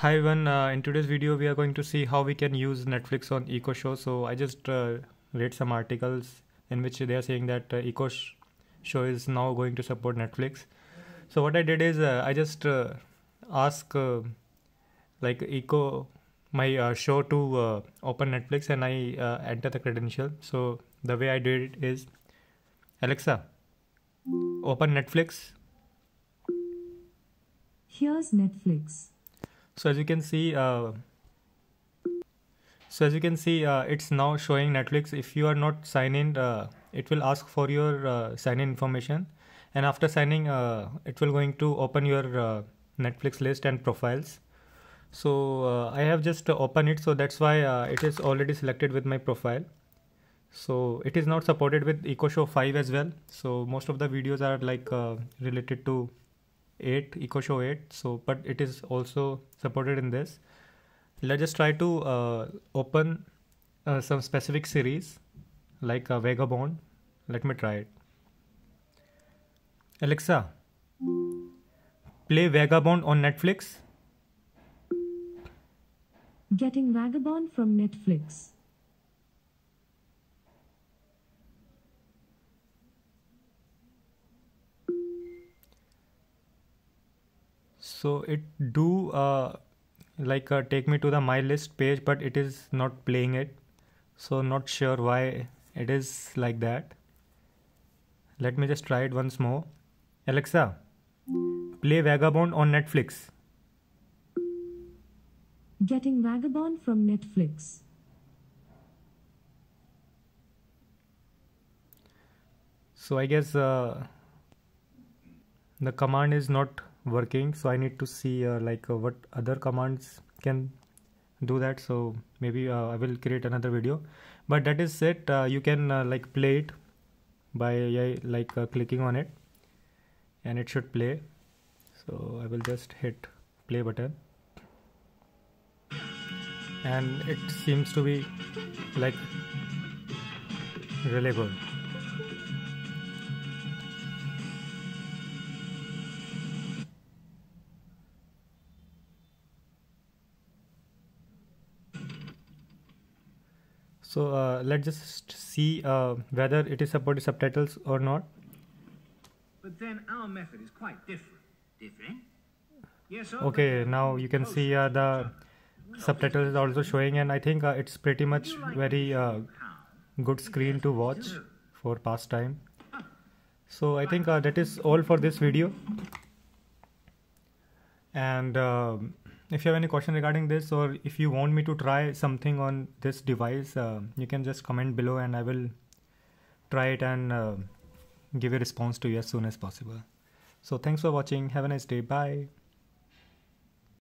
Hi everyone, uh, in today's video we are going to see how we can use Netflix on Eco Show. So I just uh, read some articles in which they are saying that uh, Eco Show is now going to support Netflix. So what I did is uh, I just uh, ask uh, like Eco my uh, show to uh, open Netflix and I enter the credential. So the way I did it is Alexa, open Netflix. Here's Netflix so as you can see uh, so as you can see uh, it's now showing netflix if you are not signed in uh, it will ask for your uh, sign in information and after signing uh, it will going to open your uh, netflix list and profiles so i have just opened it so that's why it is already selected with my profile so it is not supported with Show 5 as well so most of the videos are like related to 8 Show 8 so but it is also supported in this let's just try to uh, open uh, some specific series like uh, Vagabond let me try it Alexa play Vagabond on Netflix Getting Vagabond from Netflix so it do uh, like uh, take me to the my list page but it is not playing it so not sure why it is like that let me just try it once more alexa play vagabond on netflix getting vagabond from netflix so i guess uh, the command is not working so I need to see uh, like uh, what other commands can do that so maybe uh, I will create another video but that is it uh, you can uh, like play it by like clicking on it and it should play so I will just hit play button and it seems to be like really good So uh, let's just see uh, whether it is supported subtitles or not. But then our method is quite different. Different? Yes. Yeah, so okay, now you can see uh, the subtitles is also showing, and I think uh, it's pretty much very uh, good screen to watch for pastime. So I think uh, that is all for this video. And um, if you have any question regarding this or if you want me to try something on this device uh, you can just comment below and i will try it and uh, give a response to you as soon as possible so thanks for watching have a nice day bye